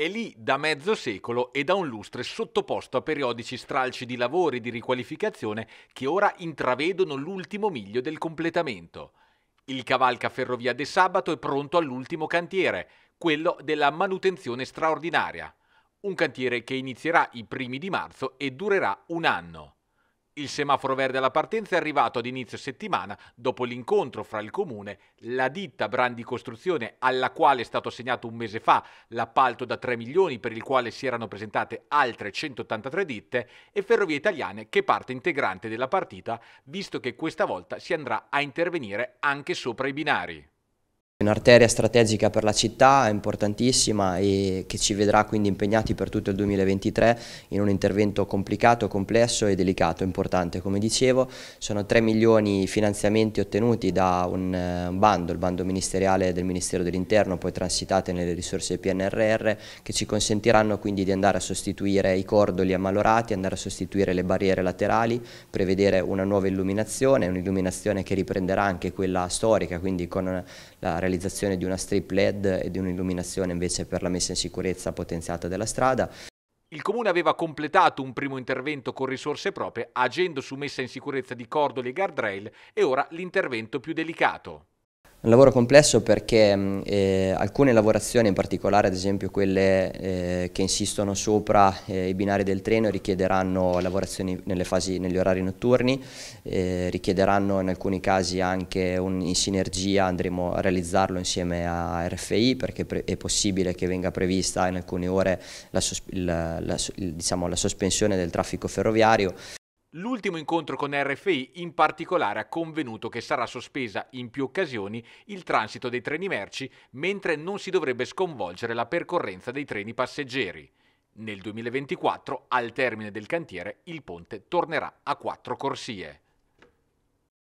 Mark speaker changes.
Speaker 1: è lì da mezzo secolo e da un lustre sottoposto a periodici stralci di lavori di riqualificazione che ora intravedono l'ultimo miglio del completamento. Il cavalca ferrovia de sabato è pronto all'ultimo cantiere, quello della manutenzione straordinaria. Un cantiere che inizierà i primi di marzo e durerà un anno. Il semaforo verde alla partenza è arrivato ad inizio settimana dopo l'incontro fra il comune, la ditta Brandi Costruzione alla quale è stato assegnato un mese fa l'appalto da 3 milioni per il quale si erano presentate altre 183 ditte e Ferrovie Italiane che parte integrante della partita visto che questa volta si andrà a intervenire anche sopra i binari.
Speaker 2: Un'arteria strategica per la città, è importantissima e che ci vedrà quindi impegnati per tutto il 2023 in un intervento complicato, complesso e delicato, importante come dicevo. Sono 3 milioni di finanziamenti ottenuti da un bando, il bando ministeriale del Ministero dell'Interno, poi transitate nelle risorse PNRR, che ci consentiranno quindi di andare a sostituire i cordoli ammalorati, andare a sostituire le barriere laterali, prevedere una nuova illuminazione, un'illuminazione che riprenderà anche quella storica, quindi con la relazione realizzazione di una strip LED e di un'illuminazione invece per la messa in sicurezza potenziata della strada.
Speaker 1: Il comune aveva completato un primo intervento con risorse proprie agendo su messa in sicurezza di cordoli e guardrail e ora l'intervento più delicato.
Speaker 2: È un lavoro complesso perché eh, alcune lavorazioni, in particolare ad esempio quelle eh, che insistono sopra eh, i binari del treno, richiederanno lavorazioni fasi, negli orari notturni, eh, richiederanno in alcuni casi anche un, in sinergia, andremo a realizzarlo insieme a RFI perché è possibile che venga prevista in alcune ore la, la, la, diciamo, la sospensione del traffico ferroviario.
Speaker 1: L'ultimo incontro con RFI in particolare ha convenuto che sarà sospesa in più occasioni il transito dei treni merci, mentre non si dovrebbe sconvolgere la percorrenza dei treni passeggeri. Nel 2024, al termine del cantiere, il ponte tornerà a quattro corsie.